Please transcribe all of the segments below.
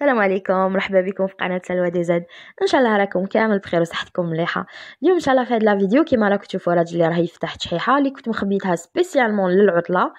السلام عليكم مرحبا بكم في قناه سلوى دي زد ان شاء الله راكم كامل بخير وصحتكم مليحه اليوم ان شاء الله في هاد لا فيديو كيما راكم تشوفوا راجلي راه يفتح شحيحه اللي كنت مخبيتها سبيسيالمون للعطله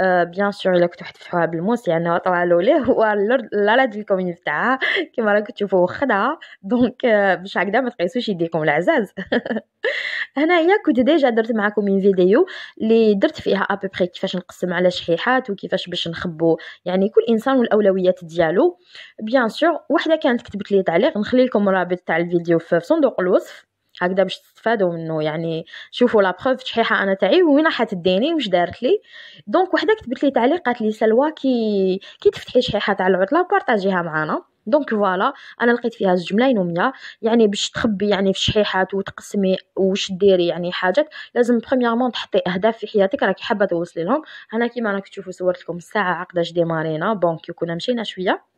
أه بيان سور الا كنتو حتفتحوها بالموس يعني لانه طوالوا ليه ولا راجلكم يفتحها كيما راكم تشوفوا خدها دونك آه، باش هكذا ما تقيسوش يديكم العزاز هنايا كنت ديجا درت معكم من فيديو اللي درت فيها ابيبري كيفاش نقسم على شحيحات وكيفاش باش نخبو يعني كل انسان والاولويات ديالو بيان سور وحده كانت كتبت لي تعليق نخلي لكم الرابط تاع الفيديو في صندوق الوصف هكذا باش تستفادوا منه يعني شوفوا لا بروف شحيحه انا تاعي وين حتديني واش دارت لي دونك وحده كتبت لي تعليق لي سلوى كي كي تفتحي شحيحه تاع العطله بارطاجيها معانا دونك فوالا انا لقيت فيها ملاين ومية يعني باش تخبي يعني في الشحيحات وتقسمي واش ديري يعني حاجات لازم بروميامون تحطي اهداف في حياتك راكي حابه توصلي لهم انا كيما راك تشوفوا صورت لكم الساعه عقده جدي مارينا بون كي كنا مشينا شويه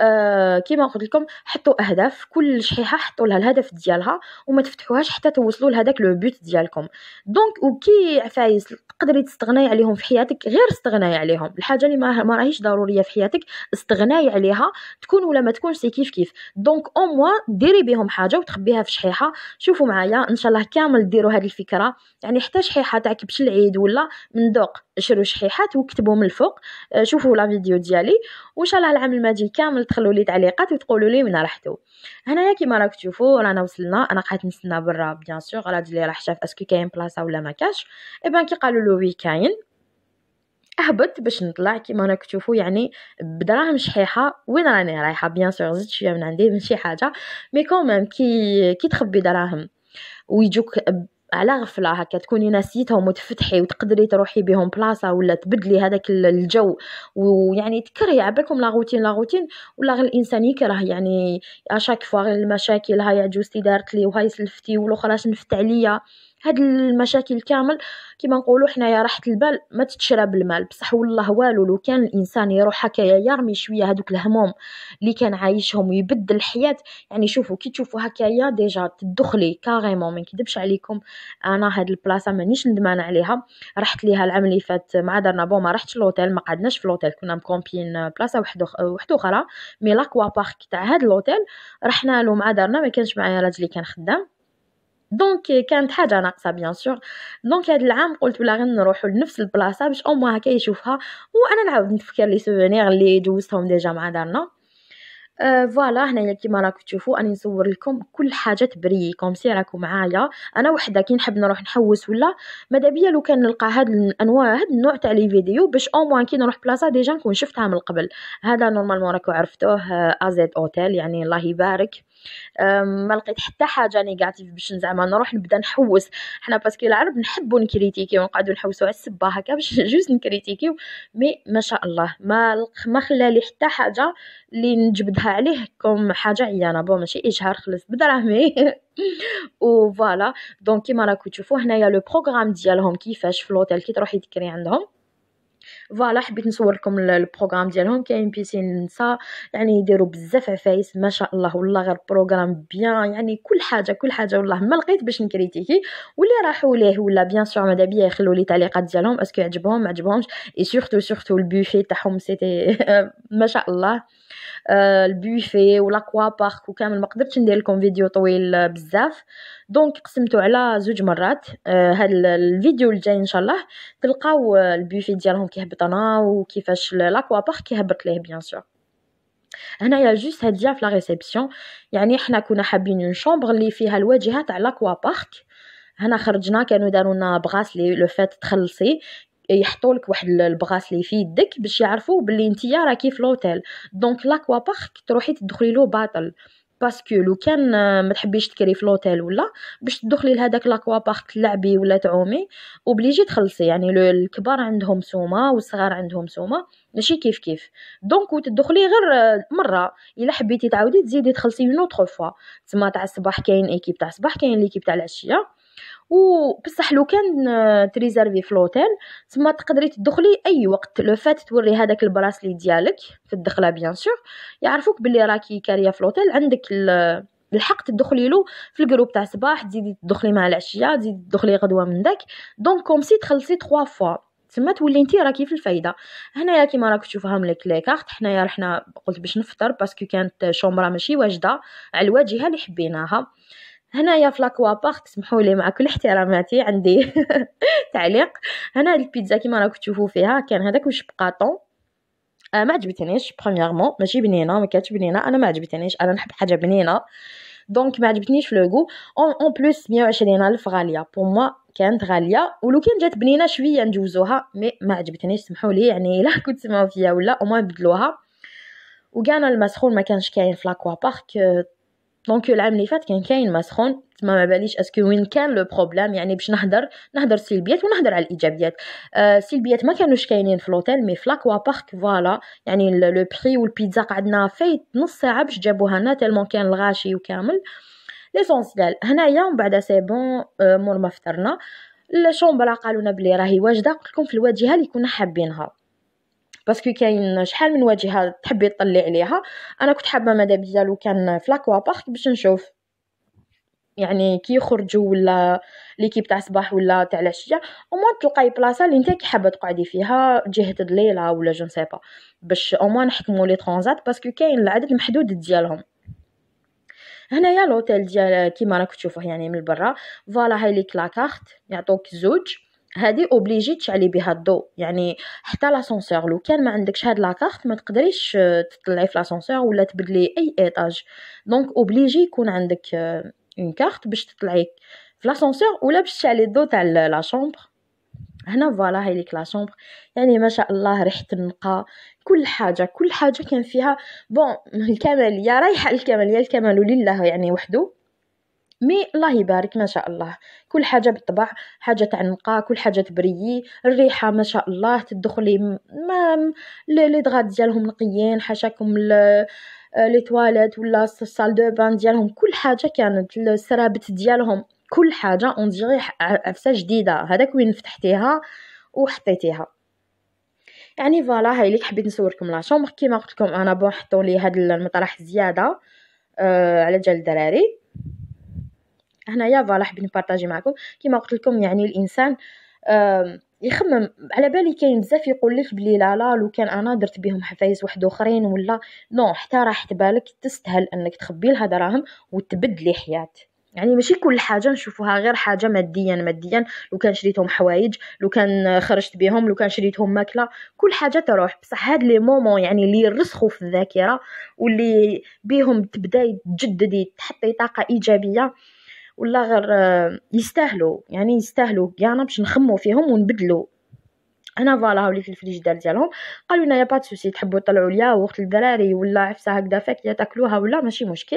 آه كيما قلت لكم حطوا اهداف كل شحيحه حطوا لها الهدف ديالها وما تفتحوهاش حتى توصلوا لهذاك لو بوت ديالكم دونك وكي عفايس تقدري تستغناي عليهم في حياتك غير استغناي عليهم الحاجه اللي ما راهيش ضروريه في حياتك استغناي عليها تكون ولا ما تكونش سي كيف كيف دونك او موا ديري بهم حاجه وتخبيها في شحيحه شوفوا معايا ان شاء الله كامل ديروا هذه الفكره يعني حتى شحيحه تاع كبش العيد ولا من دوق شرو شحيحات وكتبوا من الفوق آه، شوفوا لا فيديو ديالي وان شاء الله العام الماضي كامل قبل تخلوا لي تعليقات وتقولوا لي وين رحتوا هنايا كيما راك تشوفوا رانا وصلنا انا قعدت نستنى برا بيان سور الراجل اللي راح شاف اسكو كاين بلاصه ولا ما كاش بان كي قالوا له وي كاين اهبط باش نطلع كيما راك تشوفوا يعني بدراهم شحيحه وين راني رايحه بيان سور زدت شويه من عندي من شي حاجه مي كوميم كي كي تخبي دراهم ويجوك على غفله هكا تكوني نسيتهم وتفتحي وتقدري تروحي بهم بلاصه ولا تبدلي هذاك الجو ويعني تكرهي عبالكم لا روتين لا روتين ولا غير الانسان يكره يعني اشاك فوا غير المشاكل هاي عجوزتي دارت لي وهاي سلفتي والاخرى شنفت عليا هاد المشاكل كامل كيما نقولوا حنايا راحه البال ما تتشرى بالمال بصح والله والو لو كان الانسان يروح هكايا يرمي شويه هذوك الهموم اللي كان عايشهم ويبدل الحياه يعني شوفوا كي تشوفوا هكايا ديجا تدخلي كاريمون ما نكذبش عليكم انا هاد البلاصه مانيش ندمانه عليها رحت ليها العام اللي فات مع درنا بو ما رحتش لوتيل ما قعدناش في لوتيل كنا مكومبين بلاصه وحده وحده اخرى مي لاكوا بارك تاع هاد لوتيل رحنا له مع درنا ما كانش معايا راجلي كان خدام دونك كانت حاجه ناقصه بيان سور دونك هذا العام قلت ولا غير غنروحوا لنفس البلاصه باش او هكا يشوفها وانا نعاود نتفكر لي سوفونير اللي دوزتهم ديجا مع دارنا أه فوالا هنايا كيما راكم تشوفوا راني نصور لكم كل حاجه تبري كوم سي راكم معايا انا وحده كي نحب نروح نحوس ولا ماذا بيا لو كان نلقى هاد الانواع هاد النوع تاع لي فيديو باش او موان كي نروح بلاصه ديجا نكون شفتها من قبل هذا نورمالمون راكم عرفتوه ازيد اوتيل يعني الله يبارك ما لقيت حتى حاجه نيجاتيف باش زعما نروح نبدا نحوس حنا باسكو العرب نحبوا نكريتيكي ونقعدوا نحوسوا على السبه هكا باش جوست نكريتيكيو مي ما شاء الله ما ما لي حتى حاجه اللي نجبدها عليه كوم حاجه عيانه بون ماشي اجهار خلص بدراهمي و فوالا دونك كيما راكو تشوفوا هنايا لو بروغرام ديالهم كيفاش في لوتيل كي تروحي تكري عندهم فوالا حبيت نصور لكم البروغرام ديالهم كاين بيسين نسا يعني يديروا بزاف عفايس ما شاء الله والله غير بروغرام بيان يعني كل حاجه كل حاجه والله ما لقيت باش نكريتيكي واللي راحوا ليه ولا بيان سور ماذا بيا يخلوا لي تعليقات ديالهم اسكو عجبهم ما عجبهمش اي سورتو سورتو البوفي تاعهم سيتي ما شاء الله آه، البوفي والاكوا بارك وكامل ما قدرتش ندير لكم فيديو طويل آه، بزاف دونك قسمته على زوج مرات آه، هاد الفيديو الجاي ان شاء الله تلقاو البوفي ديالهم كيهبط انا وكيفاش لاكوا بارك كيهبط ليه بيان سور هنايا جوست هاديا في لا ريسبسيون يعني حنا كنا حابين اون شومبر اللي فيها الواجهه تاع لاكوا بارك هنا خرجنا كانوا دارونا بغاس بغاسلي لو فات تخلصي يحطوا لك واحد البغاسلي في يدك باش يعرفوا بلي نتيا راكي في لوتيل دونك لاكوا بارك تروحي تدخلي له باطل باسكو لو كان آه، ما تحبيش تكري في لوتيل ولا باش تدخلي لهذاك لاكوا بارك تلعبي ولا تعومي وبليجي تخلصي يعني الكبار عندهم سومه والصغار عندهم سومه ماشي كيف كيف دونك وتدخلي غير آه، مره الا حبيتي تعاودي تزيدي تخلصي اون اوتر فوا تما تاع الصباح كاين ايكيب تاع الصباح كاين ليكيب تاع العشيه وبصح لو كان آه، تريزيرفي في لوتيل تما تقدري تدخلي اي وقت لو فات توري هذاك البراسلي ديالك في الدخله بيان سور يعرفوك بلي راكي كاريه في لوتيل عندك الحق تدخلي له في الجروب تاع الصباح تزيدي تدخلي مع العشيه تزيدي تدخلي غدوه من داك دونك كوم سي تخلصي 3 فوا تما تولي انت راكي في الفايده هنايا كيما راك تشوفها من لي كارت حنايا رحنا قلت باش نفطر باسكو كانت شومبرا ماشي واجده على الواجهه اللي حبيناها هنايا في لاكوا بارك سمحوا لي مع كل احتراماتي عندي تعليق هنا البيتزا كيما راكم تشوفوا فيها كان هذاك وش بقاطون آه، ما عجبتنيش برومييرمون ماشي بنينه ما كانتش بنينه انا ما عجبتنيش انا نحب حاجه بنينه دونك ما عجبتنيش في لوغو اون اون بلوس 120 الف غاليه بور موا كانت غاليه ولو كان جات بنينه شويه ندوزوها مي ما عجبتنيش سمحوا لي يعني الا كنت سمعوا فيا ولا او ما بدلوها وكان المسخون ما كانش كاين في لاكوا بارك دونك العام اللي فات كان كاين مسخون تما ما باليش اسكو وين كان لو بروبليم يعني باش نهضر نهضر سلبيات ونهضر على الايجابيات السلبيات آه ما كانوش كاينين في لوتيل مي فلاكوا بارك فوالا يعني لو بري والبيتزا قعدنا فايت نص ساعه باش جابوها لنا تالمون كان الغاشي وكامل ليسونسيال هنايا ومن بعد سي بون آه، مور ما فطرنا الشومبرا شومبرا لنا بلي راهي واجده قلت لكم في الواجهه اللي كنا حابينها باسكو كاين شحال من واجهه تحبي تطلي عليها انا كنت حابه ماذا بيا لو كان في لاكوا بارك باش نشوف يعني كي يخرجوا ولا ليكيب تاع الصباح ولا تاع العشيه او موان تلقاي بلاصه اللي نتا حابه تقعدي فيها جهه الليله ولا جو با باش او موان نحكموا لي ترانزات باسكو كاين العدد المحدود ديالهم هنايا لوتيل ديال كيما راك تشوفوه يعني من برا فوالا هاي ليك كلاكارت يعطوك زوج هادي اوبليجي تشعلي بها الضو يعني حتى لاسانسور لو كان ما عندكش هاد لاكارت ما تقدريش آه، تطلعي في لاسونسور ولا تبدلي اي ايطاج دونك اوبليجي يكون عندك اون آه، كارت باش تطلعي في لاسونسور ولا باش تشعلي الضو تاع لا شومبر هنا فوالا هاي ليك لا يعني ما شاء الله ريحه النقا كل حاجه كل حاجه كان فيها بون الكماليه رايحه الكماليه الكمال لله يعني وحده مي الله يبارك ما شاء الله كل حاجه بالطبع حاجه تعنقا كل حاجه تبريي الريحه ما شاء الله تدخلي ما لي دغات ديالهم نقيين حاشاكم لي تواليت ولا الصال دو بان ديالهم كل حاجه كانت السرابت ديالهم كل حاجه اون ديغي عفسه جديده هذاك وين فتحتيها وحطيتيها يعني فوالا هاي اللي حبيت نصوركم لا شومبر كيما قلت لكم انا بون حطوا لي هذا المطرح زياده آه على جال الدراري هنايا فوالا حبيت نبارطاجي معكم كيما قلت لكم يعني الانسان يخمم على بالي كاين بزاف يقول لك بلي لا لا لو كان انا درت بهم حفايز واحد اخرين ولا نو حتى راحت بالك تستهل انك تخبي لها دراهم وتبدلي حياتك يعني ماشي كل حاجه نشوفوها غير حاجه ماديا ماديا لو كان شريتهم حوايج لو كان خرجت بهم لو كان شريتهم ماكله كل حاجه تروح بصح هاد لي مومون يعني اللي يرسخوا في الذاكره واللي بيهم تبدا يتجدد تحطي طاقه ايجابيه ولا غير آه، يستاهلوا يعني يستاهلوا كاع يعني باش نخمو فيهم ونبدلو انا فوالا هولي في الفريجيدار ديالهم قالوا لنا يا بات سوسي تحبوا طلعوا ليا وقت الدراري ولا عفسه هكذا يا تاكلوها ولا ماشي مشكل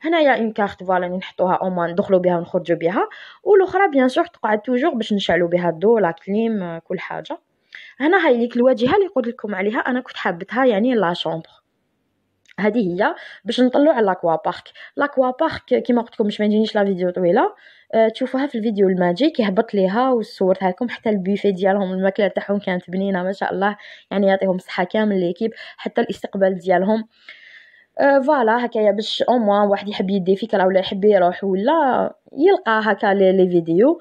هنايا اون كارت فوالا نحطوها اومان ندخلوا بها ونخرجوا بها والاخرى بيان سور تقعد توجور باش نشعلوا بها الضو لا كليم كل حاجه هنا هاي ليك الواجهه اللي قلت لكم عليها انا كنت حابتها يعني لا شومبر هذه هي باش نطلعوا على لاكوا بارك لاكوا بارك كيما قلت لكم باش ما نجينيش لا فيديو طويله أه تشوفوها في الفيديو الماجي كي هبط ليها وصورتها لكم حتى البيفي ديالهم الماكله تاعهم كانت بنينه ما شاء الله يعني يعطيهم الصحه كامل ليكيب حتى الاستقبال ديالهم أه فوالا هكايا باش او موان واحد يحب يدي فكره ولا يحب يروح ولا يلقى هكا لي فيديو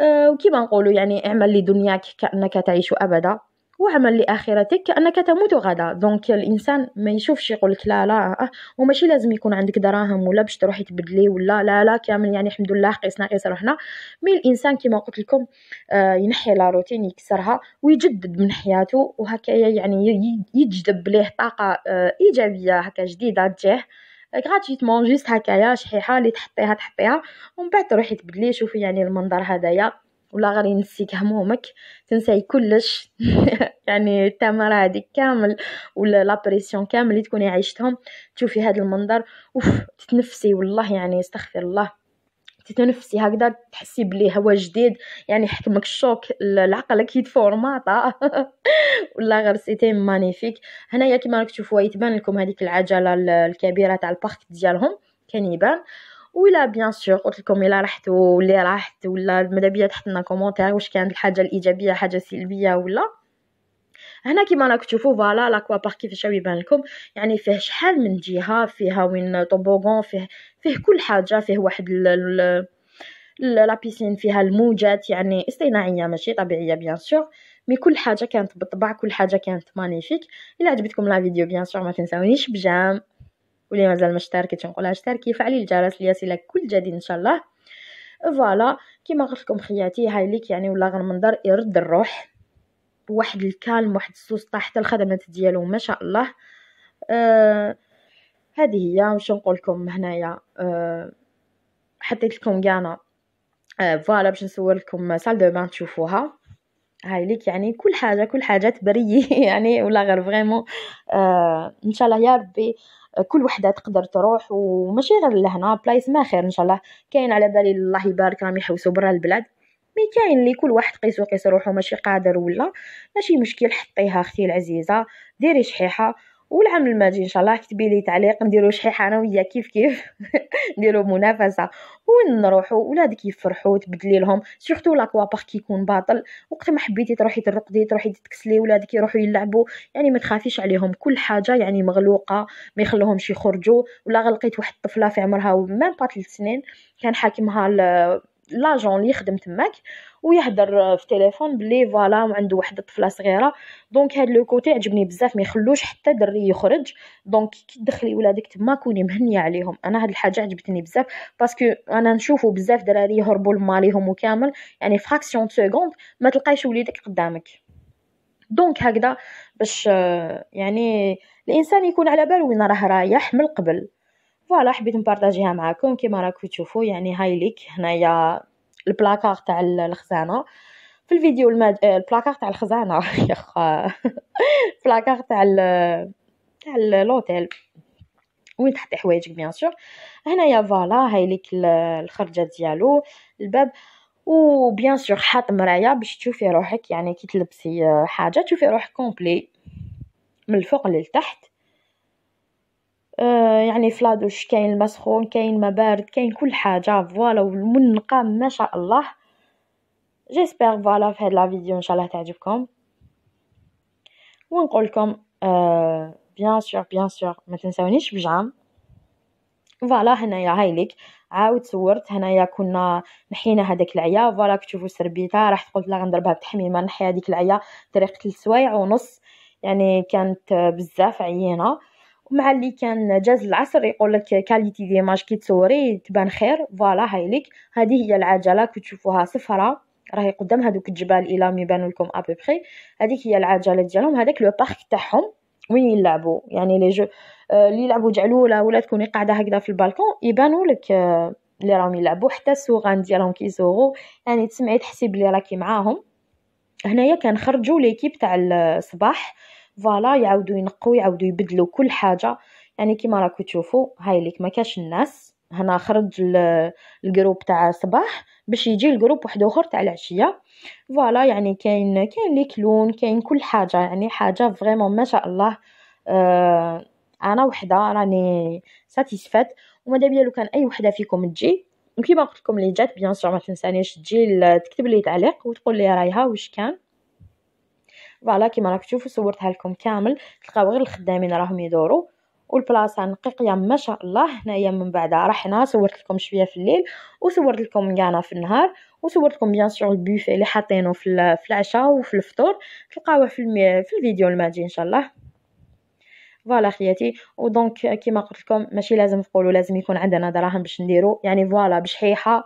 أه وكيما نقولوا يعني اعمل لدنياك كانك تعيش ابدا وعمل لآخرتك كأنك تموت غدا دونك الإنسان ما يشوفش يقولك لا لا آه، آه. وماشي لازم يكون عندك دراهم ولا باش تروحي تبدلي ولا لا لا كامل يعني الحمد لله قيس ناقص روحنا مي الإنسان كما قلت لكم آه، ينحي لا روتين يكسرها ويجدد من حياته وهكايا يعني يجذب ليه طاقة إيجابية هكا جديدة تجاه غراتيتمون جيست هكايا شحيحه اللي تحطيها تحطيها ومن بعد تروحي تبدلي شوفي يعني المنظر هذايا ولا غير ينسيك همومك تنساي كلش يعني التمر هذيك كامل ولا لابريسيون كامل اللي تكوني عيشتهم تشوفي هذا المنظر اوف تتنفسي والله يعني استغفر الله تتنفسي هكذا تحسي بلي هوا جديد يعني حكمك الشوك العقل اكيد فورماطا ولا غير سيتي مانيفيك هنايا كيما راك تشوفوا يتبان لكم هذيك العجله الكبيره تاع البارك ديالهم كان يبان ولا بيان سور قلت لكم الا رحت ولا راحت ولا مدابيا تحط لنا كومونتير واش كانت الحاجه الايجابيه حاجه سلبيه ولا هنا كيما راك تشوفوا فوالا لاكوا بارك كيفاش يبان لكم يعني فيه شحال من جهه فيها وين طوبوغون فيه فيه كل حاجه فيه واحد لا بيسين فيها الموجات يعني اصطناعيه ماشي طبيعيه بيان سور مي كل حاجه كانت بالطبع كل حاجه كانت مانيفيك الا عجبتكم لا فيديو بيان سور ما تنساونيش بجام واللي مازال ما اشتركتش نقولها اشتركي فعلي الجرس ليصلك كل جديد ان شاء الله فوالا كيما قلت لكم خياتي هاي ليك يعني ولا غير المنظر يرد الروح بواحد الكالم واحد السوس تحت الخدمات ديالو ما شاء الله آه هذه هي واش نقول لكم هنايا آه حطيت لكم فوالا آه فوالا باش نصور لكم سال دو بان تشوفوها هاي ليك يعني كل حاجه كل حاجه تبري يعني ولا غير فريمون آه ان شاء الله يا ربي كل وحده تقدر تروح وماشي غير لهنا بلايص ما خير ان شاء الله كاين على بالي الله يبارك راهم يحوسوا برا البلاد مي كاين اللي كل واحد قيسو قيس روحو ماشي قادر ولا ماشي مشكل حطيها اختي العزيزه ديري شحيحه والعام الماجي ان شاء الله كتبي لي تعليق نديرو شحيحه انا وياك كيف كيف نديرو منافسه وين نروحو ولادك يفرحوا تبدلي لهم سورتو لاكوا بارك كيكون باطل وقت ما حبيتي تروحي ترقدي تروحي تتكسلي ولادك يروحوا يلعبوا يعني ما تخافيش عليهم كل حاجه يعني مغلوقه ما يخلوهمش يخرجوا ولا غلقيت واحد الطفله في عمرها ميم با 3 سنين كان حاكمها لاجون اللي يخدم تماك ويهضر في تليفون بلي فوالا عنده واحد الطفله صغيره دونك هاد لو كوتي عجبني بزاف ما يخلوش حتى دري يخرج دونك كي تدخلي ولادك تما كوني مهنيه عليهم انا هاد الحاجه عجبتني بزاف باسكو انا نشوفو بزاف دراري يهربوا لماليهم وكامل يعني فراكسيون سكوند ما تلقايش وليدك قدامك دونك هكذا باش آه، يعني الانسان يكون على بالو وين راه رايح من قبل فوالا حبيت نبارطاجيها معكم كيما راكم تشوفوا يعني هاي ليك هنايا البلاكار تاع الخزانه في الفيديو الماد... آه، البلاكار تاع الخزانه يا خا البلاكار تاع ال... تاع لوتيل وين تحطي حوايجك بيان سور هنايا فوالا هاي ليك الخرجه ديالو الباب و بيان سور حاط مرايا باش تشوفي روحك يعني كي تلبسي آه، حاجه تشوفي روحك كومبلي من الفوق للتحت آه، يعني فلادوش كاين الماء سخون كاين ما بارد كاين كل حاجه فوالا ومن ما شاء الله جيسبر فوالا في هاد لا فيديو ان شاء الله تعجبكم ونقول لكم آه بيان سور بيان سور ما تنساونيش بجام فوالا هنايا هاي ليك عاود صورت هنايا كنا نحينا هذاك العيا فوالا كتشوفوا سربيتها راح قلت لا غنضربها بتحميمه نحي هذيك العيا طريقه السوايع ونص يعني كانت بزاف عيينه مع اللي كان جاز العصر يقول لك كاليتي ديماج كي تصوري تبان خير فوالا هاي ليك هذه هي العجله كي تشوفوها صفراء راهي قدام هذوك الجبال الى ما يبانوا لكم ابيبري هذيك هي العجله ديالهم هذاك لو بارك تاعهم وين يلعبوا يعني لي جو اللي آه، يلعبوا جعلوله ولا تكوني قاعده هكذا في البالكون يبانوا لك اللي آه، راهم يلعبوا حتى السوغان ديالهم كيزوغوا يعني تسمعي تحسي بلي راكي معاهم هنايا كنخرجوا ليكيب تاع الصباح فوالا يعاودوا ينقوا يعاودوا يبدلوا كل حاجه يعني كيما راكو تشوفوا هاي ليك ما كاش الناس هنا خرج الجروب تاع الصباح باش يجي الجروب واحد اخر تاع العشيه فوالا يعني كاين كاين لي كلون كاين كل حاجه يعني حاجه فريمون ما شاء الله آه انا وحده راني ساتيسفات وما بيا لو كان اي وحده فيكم تجي وكيما قلت لكم اللي جات بيان سور ما تنسانيش تجي تكتب لي تعليق وتقول لي رايها واش كان فوالا كيما راكم تشوفوا صورتها لكم كامل تلقاو غير الخدامين راهم يدوروا والبلاصه نقيقيه ما شاء الله هنايا من بعد رحنا صورت لكم شويه في الليل وصورت لكم كانا في النهار وصورت لكم بيان سور البوفيه اللي حاطينه في العشاء وفي الفطور تلقاوه في, المي... في الفيديو الماجي ان شاء الله فوالا خياتي ودونك كيما قلت لكم ماشي لازم تقولوا لازم يكون عندنا دراهم باش نديرو يعني فوالا بشحيحه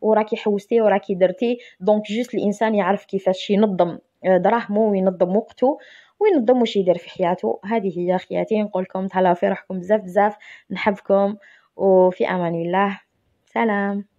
وراكي حوستي وراكي درتي دونك جوست الانسان يعرف كيفاش ينظم آه، دراهمو وينظم وقته وينظم واش يدير في حياته هذه هي خياتي نقول لكم تهلاو في روحكم بزاف بزاف نحبكم وفي امان الله سلام